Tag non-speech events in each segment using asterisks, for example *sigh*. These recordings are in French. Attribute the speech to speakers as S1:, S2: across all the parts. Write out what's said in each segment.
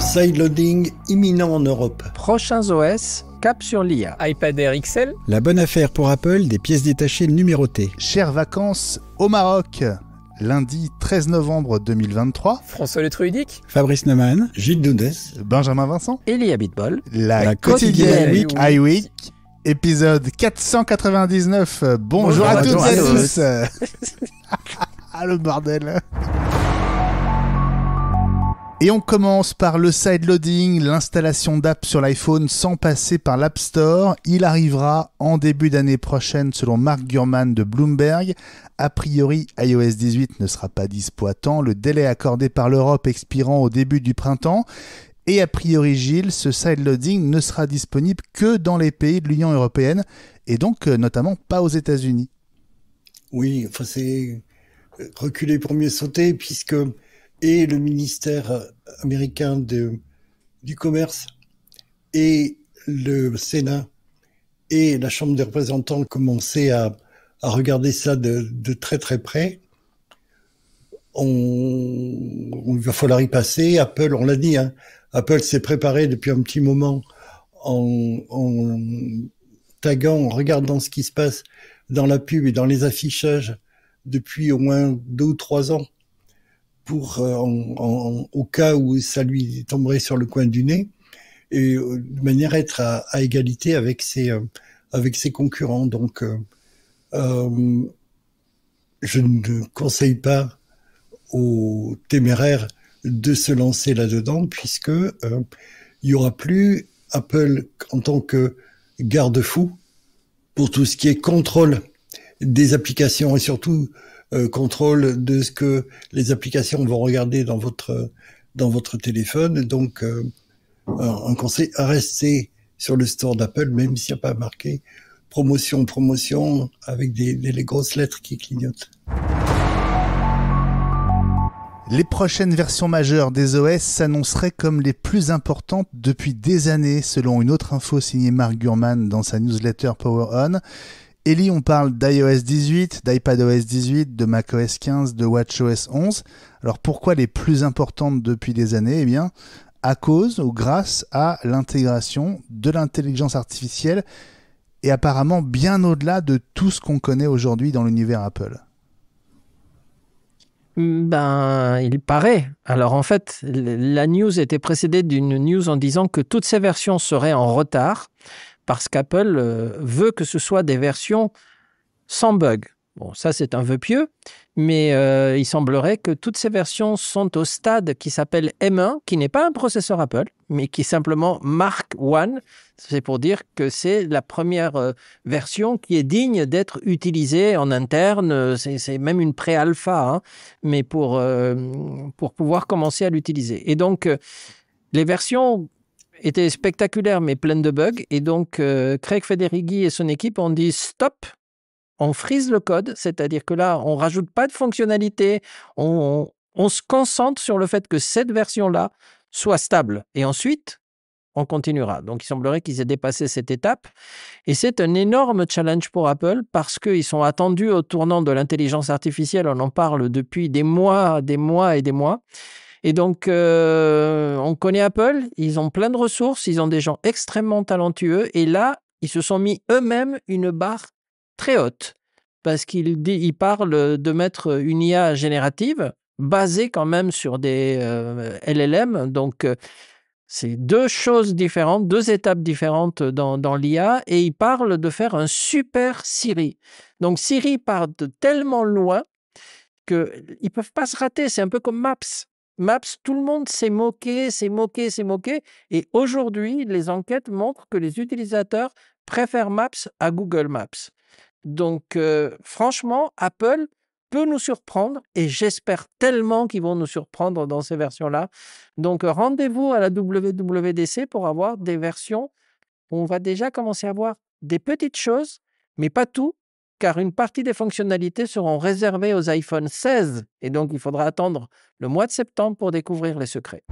S1: Side loading imminent en Europe. Prochains OS, cap sur l'IA.
S2: iPad Air XL.
S3: La bonne affaire pour Apple, des pièces détachées numérotées. Chères vacances au Maroc lundi 13 novembre 2023. François Le Fabrice Neumann, Gilles Doudès, Benjamin Vincent, Elia Bitbol, la, quotidienne Week, épisode 499. Bonjour, à, toutes et à tous. *laughs* Ah le bordel. Et on commence par le side loading, l'installation d'app sur l'iPhone sans passer par l'App Store. Il arrivera en début d'année prochaine selon Mark Gurman de Bloomberg. A priori, iOS 18 ne sera pas dispo le délai accordé par l'Europe expirant au début du printemps. Et a priori, Gilles, ce side loading ne sera disponible que dans les pays de l'Union européenne et donc euh, notamment pas aux États-Unis. Oui, enfin
S4: c'est reculer pour mieux sauter puisque et le ministère euh, américain de, du commerce et le Sénat et la Chambre des représentants commençaient à, à regarder ça de, très très près. On, il va falloir y passer. Apple, on l'a dit, hein, Apple s'est préparé depuis un petit moment en, en taguant, en regardant ce qui se passe dans la pub et dans les affichages depuis au moins deux ou trois ans pour euh, en, au cas où ça lui tomberait sur le coin du nez, et euh, de manière à être à, égalité avec ses, euh, avec ses concurrents. Donc, je ne conseille pas aux téméraires de se lancer là-dedans, puisque il y aura plus Apple en tant que garde-fou pour tout ce qui est contrôle des applications et surtout euh, contrôle de ce que les applications vont regarder dans votre dans votre téléphone. Donc, euh, un conseil à rester sur le store d'Apple, même s'il n'y a pas marqué promotion, promotion, avec des, les grosses lettres qui clignotent. Les prochaines versions majeures des OS
S3: s'annonceraient comme les plus importantes depuis des années, selon une autre info signée Mark Gurman dans sa newsletter Power On. Ellie, on parle d'iOS 18, d'iPadOS 18, de macOS 15, de WatchOS 11. Alors pourquoi les plus importantes depuis des années Eh bien, à cause ou grâce à l'intégration de l'intelligence artificielle et apparemment bien au-delà de tout ce qu'on connaît aujourd'hui dans l'univers Apple.
S1: Ben, il paraît. Alors en fait, la news était précédée d'une news en disant que toutes ces versions seraient en retard parce qu'Apple euh, veut que ce soit des versions sans bug. Bon, ça c'est un vœu pieux, mais euh, il semblerait que toutes ces versions sont au stade qui s'appelle M1, qui n'est pas un processeur Apple, mais qui simplement Mark One. C'est pour dire que c'est la première euh, version qui est digne d'être utilisée en interne. C'est même une pré-alpha, hein, mais pour, pour pouvoir commencer à l'utiliser. Et donc, les versions était spectaculaire mais pleine de bugs. Et donc, euh, Craig Federighi et son équipe ont dit stop, on frise le code, c'est-à-dire que là, on rajoute pas de fonctionnalités. on, on, on se concentre sur le fait que cette version-là soit stable. Et ensuite, on continuera. Donc, il semblerait qu'ils aient dépassé cette étape. Et c'est un énorme challenge pour Apple parce qu'ils sont attendus au tournant de l'intelligence artificielle. On en parle depuis des mois, des mois et des mois. Et donc, euh, on connaît Apple, ils ont plein de ressources, ils ont des gens extrêmement talentueux, et là, ils se sont mis eux-mêmes une barre très haute, parce qu'ils parlent de mettre une IA générative basée quand même sur des euh, LLM, donc... Euh, c'est deux choses différentes, deux étapes différentes dans, l'IA, et ils parlent de faire un super Siri. Donc Siri part de tellement loin qu'ils ne peuvent pas se rater, c'est un peu comme Maps. Maps, tout le monde s'est moqué, s'est moqué, s'est moqué. Et aujourd'hui, les enquêtes montrent que les utilisateurs préfèrent Maps à Google Maps. Donc, euh, franchement, Apple peut nous surprendre et j'espère tellement qu'ils vont nous surprendre dans ces versions-là. Donc, euh, rendez-vous à la WWDC pour avoir des versions où on va déjà commencer à voir des petites choses, mais pas tout, car une partie des fonctionnalités seront réservées aux iPhone 16 et donc il faudra attendre le mois de septembre pour découvrir les secrets.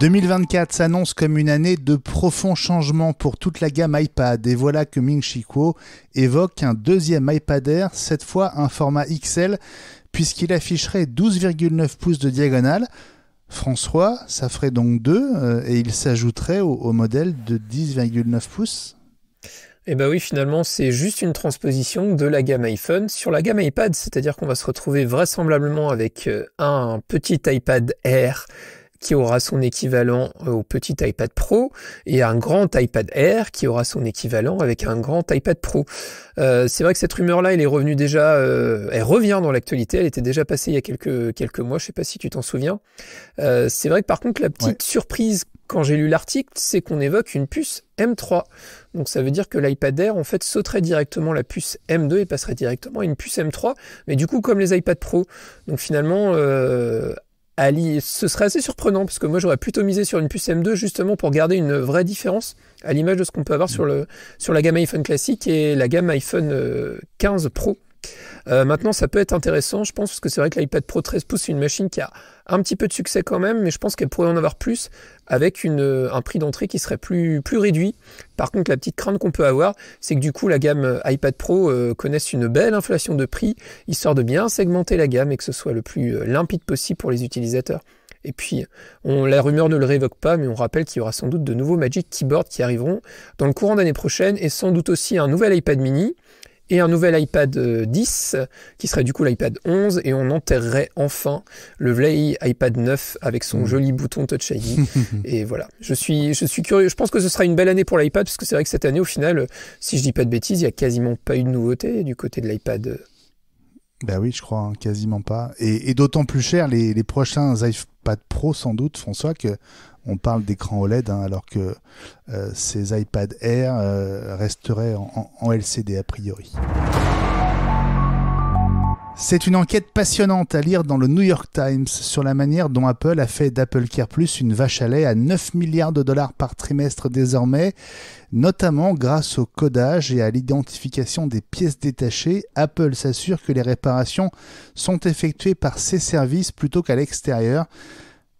S3: 2024 s'annonce comme une année de profonds changements pour toute la gamme iPad et voilà que Ming Chi Kuo évoque un deuxième iPad Air, cette fois un format XL puisqu'il afficherait 12,9 pouces de diagonale. François, ça ferait donc deux euh, et il s'ajouterait au modèle de 10,9 pouces
S2: et eh ben oui, finalement, c'est juste une transposition de la gamme iPhone sur la gamme iPad, c'est-à-dire qu'on va se retrouver vraisemblablement avec euh, un petit iPad Air qui aura son équivalent euh, au petit iPad Pro et un grand iPad Air qui aura son équivalent avec un grand iPad Pro. Euh, c'est vrai que cette rumeur-là, elle est revenue déjà, elle revient dans l'actualité, elle était déjà passée il y a quelques quelques mois, je sais pas si tu t'en souviens. c'est vrai que par contre, la petite surprise quand j'ai lu l'article, c'est qu'on évoque une puce M3. Donc ça veut dire que l'iPad Air en fait sauterait directement la puce M2 et passerait directement à une puce M3, mais du coup comme les iPad Pro. Donc finalement euh, ce serait assez surprenant parce que moi j'aurais plutôt misé sur une puce M2 justement pour garder une vraie différence à l'image de ce qu'on peut avoir sur, le, sur la gamme iPhone classique et la gamme iPhone 15 euh, Pro. Euh, maintenant, ça peut être intéressant, je pense, parce que c'est vrai que l'iPad Pro 13 pouces, c'est une machine qui a un petit peu de succès quand même, mais je pense qu'elle pourrait en avoir plus avec euh, un prix d'entrée qui serait plus, réduit. Par contre, la petite crainte qu'on peut avoir, c'est que du coup, la gamme euh, iPad Pro connaisse une belle inflation de prix, histoire de bien segmenter la gamme et que ce soit le plus limpide possible pour les utilisateurs. Et puis, la rumeur ne le révoque pas, mais on rappelle qu'il y aura sans doute de nouveaux Magic Keyboard qui arriveront dans le courant d'année prochaine et sans doute aussi un nouvel iPad mini et un nouvel iPad 10, euh, qui serait du coup l'iPad 11, et on enterrerait enfin le vieil iPad 9 avec son mm. joli bouton Touch ID. *laughs* et voilà, je suis, je suis curieux. Je pense que ce sera une belle année pour l'iPad, parce que c'est vrai que cette année, au final, si je dis pas de bêtises, il n'y a quasiment pas eu de nouveauté du côté de l'iPad.
S3: Ben oui, je crois, hein, quasiment pas. Et, d'autant plus cher les, les prochains iPad Pro, sans doute, François, que on parle d'écran OLED, hein, alors que euh, ces iPad Air euh, resteraient en, LCD a priori. C'est une enquête passionnante à lire dans le New York Times sur la manière dont Apple a fait d'Apple Care Plus une vache à lait à 9 milliards de dollars par trimestre désormais, notamment grâce au codage et à l'identification des pièces détachées. Apple s'assure que les réparations sont effectuées par ses services plutôt qu'à l'extérieur.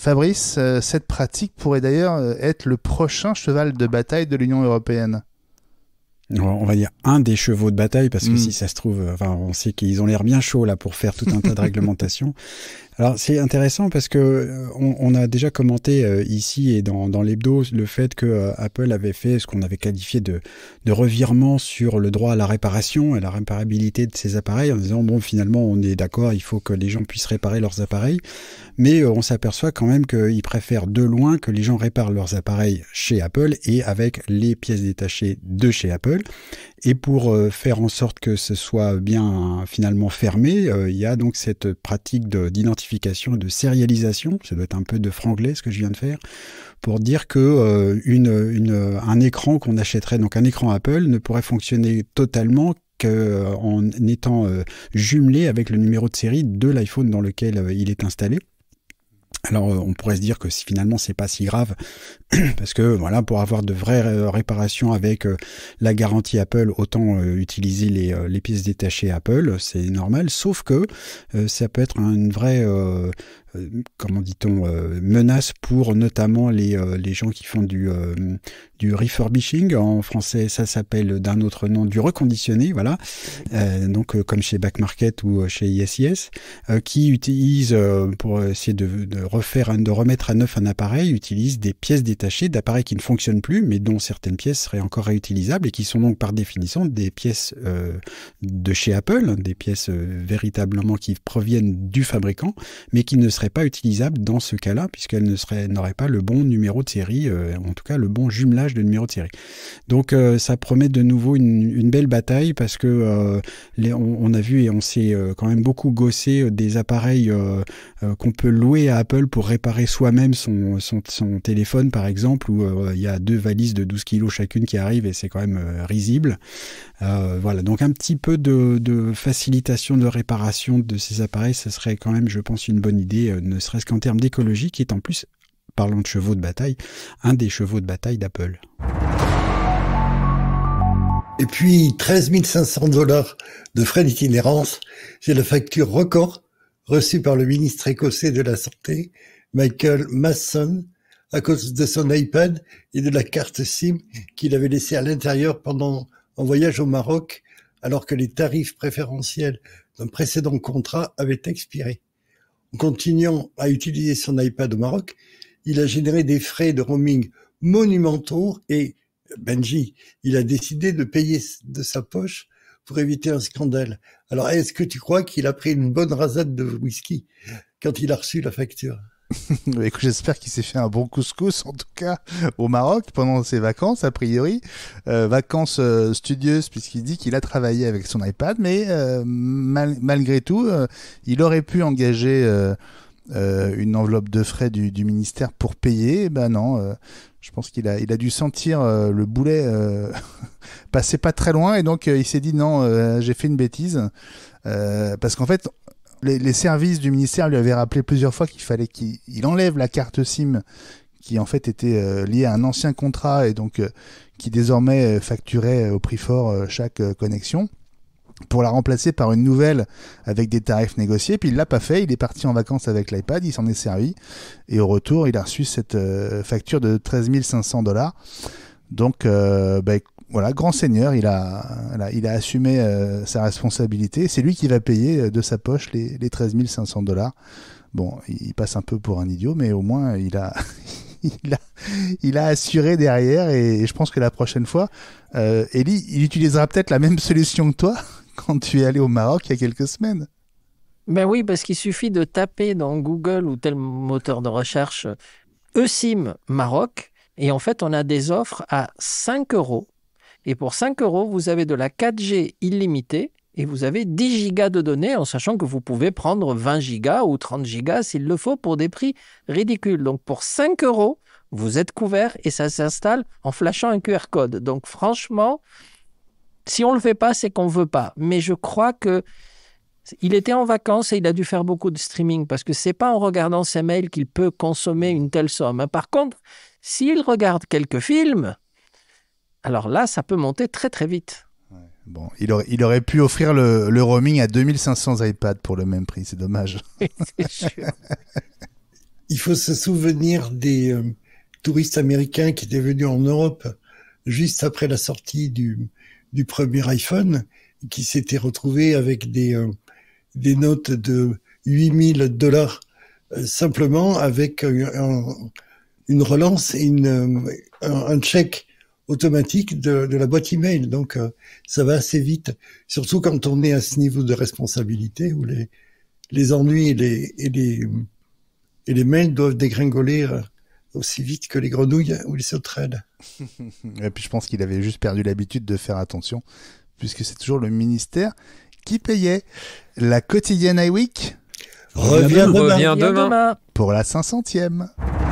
S3: Fabrice, euh, cette pratique pourrait d'ailleurs euh, être le prochain cheval de bataille de l'Union européenne.
S5: On va dire un des chevaux de bataille parce que hmm. si ça se trouve, euh, on sait qu'ils ont l'air bien chauds là pour faire tout un tas de *laughs* réglementations. Alors c'est intéressant parce que euh, on, a déjà commenté euh, ici et dans, dans l'hebdo le fait que euh, Apple avait fait ce qu'on avait qualifié de, de revirement sur le droit à la réparation et la réparabilité de ses appareils en disant bon finalement on est d'accord il faut que les gens puissent réparer leurs appareils mais on s'aperçoit quand même qu'ils préfèrent de loin que les gens réparent leurs appareils chez Apple et avec les pièces détachées de chez Apple et pour euh, faire en sorte que ce soit bien finalement fermé, euh, il y a donc cette pratique d'identification et de sérialisation. Ça doit être un peu de franglais ce que je viens de faire pour dire que euh, un écran qu'on achèterait, donc un écran Apple, ne pourrait fonctionner totalement qu'en étant jumelé avec le numéro de série de l'iPhone dans lequel il est installé. Alors euh, on pourrait se dire que finalement c'est pas si grave *clears throat* parce que voilà pour avoir de vraies euh, réparations avec euh, la garantie Apple autant utiliser les, les pièces détachées Apple c'est normal sauf que ça peut être une vraie euh, comment dit-on, euh, menace pour notamment les, euh, les gens qui font du, du refurbishing. En français, ça s'appelle d'un autre nom, du reconditionné, voilà. donc, comme chez Back Market ou chez ISIS, qui utilisent, pour essayer de, refaire, de remettre à neuf un appareil, utilisent des pièces détachées d'appareils qui ne fonctionnent plus, mais dont certaines pièces seraient encore réutilisables et qui sont donc par définition des pièces de chez Apple, des pièces véritablement qui proviennent du fabricant, mais qui ne seraient pas utilisable dans ce cas-là, puisqu'elle ne serait, n'aurait pas le bon numéro de série, euh, en tout cas le bon jumelage de numéro de série. Donc euh, ça promet de nouveau une, belle bataille, parce que euh, on, a vu et on s'est quand même beaucoup gossé des appareils qu'on peut louer à Apple pour réparer soi-même son, son, téléphone, par exemple, où il y a deux valises de 12 kilos chacune qui arrivent, et c'est quand même risible. voilà, donc un petit peu de, de facilitation de réparation de ces appareils, ce serait quand même, je pense, une bonne idée euh, ne serait-ce qu'en termes d'écologie, qui est en plus, parlons de chevaux de bataille, un des chevaux de bataille d'Apple.
S4: Et puis 13 500 dollars de frais d'itinérance, c'est la facture record reçue par le ministre écossais de la Santé, Michael Masson, à cause de son iPad et de la carte SIM qu'il avait laissée à l'intérieur pendant un voyage au Maroc, alors que les tarifs préférentiels d'un précédent contrat avaient expiré continuant à utiliser son iPad au Maroc, il a généré des frais de roaming monumentaux et Benji, il a décidé de payer de sa poche pour éviter un scandale. Alors, est-ce que tu crois qu'il a pris une bonne rasade de whisky quand il a reçu la facture
S3: *laughs* Bah, j'espère qu'il s'est fait un bon couscous, en tout cas, au Maroc pendant ses vacances, a priori. Euh, vacances euh, studieuses, puisqu'il dit qu'il a travaillé avec son iPad, mais euh, malgré tout, il aurait pu engager une enveloppe de frais du, ministère pour payer. ben non, je pense qu'il a, il a dû sentir le boulet *laughs* passer pas très loin, et donc il s'est dit non, j'ai fait une bêtise. parce qu'en fait, les, services du ministère lui avaient rappelé plusieurs fois qu'il fallait qu'il enlève la carte SIM qui en fait était euh, liée à un ancien contrat et donc euh, qui désormais euh, facturait au prix fort chaque connexion pour la remplacer par une nouvelle avec des tarifs négociés. Puis il l'a pas fait, il est parti en vacances avec l'iPad, il s'en est servi et au retour il a reçu cette facture de 13 500 dollars. Donc, bah, voilà, grand seigneur, il a, il a assumé euh, sa responsabilité. C'est lui qui va payer euh, de sa poche les, 13 500 dollars. Bon, il passe un peu pour un idiot, mais au moins il a, *laughs* il a, assuré derrière. Et, je pense que la prochaine fois, euh, il utilisera peut-être la même solution que toi *laughs* quand tu es allé au Maroc il y a quelques semaines.
S1: Ben oui, parce qu'il suffit de taper dans Google ou tel moteur de recherche ESIM euh, e Maroc. Et en fait, on a des offres à 5 euros et pour 5 euros, vous avez de la 4G illimitée et vous avez 10 gigas de données en sachant que vous pouvez prendre 20 gigas ou 30 gigas s'il le faut pour des prix ridicules. Donc pour 5 euros, vous êtes couvert et ça s'installe en flashant un QR code. Donc franchement, si on ne le fait pas, c'est qu'on ne veut pas. Mais je crois que il était en vacances et il a dû faire beaucoup de streaming parce que c'est pas en regardant ses mails qu'il peut consommer une telle somme. Par contre, s'il regarde quelques films, alors là, ça peut monter très très vite.
S3: Bon, il aurait, pu offrir le, roaming à 2500 iPads pour le même prix, c'est dommage.
S4: *laughs* il faut se souvenir des euh, touristes américains qui étaient venus en Europe juste après la sortie du, premier iPhone, qui s'étaient retrouvés avec des, euh, des notes de 8000 dollars euh, simplement avec une relance et un chèque automatique de, la boîte email. Donc, euh, ça va assez vite, surtout quand on est à ce niveau de responsabilité où les, les ennuis et les, et les, et les mails doivent dégringoler euh, aussi vite que les grenouilles ou les sauterelles. et puis,
S3: je pense qu'il avait juste perdu l'habitude de faire attention, puisque c'est toujours le ministère qui payait. La quotidienne iWeek
S1: revient, demain.
S3: Pour la 500e.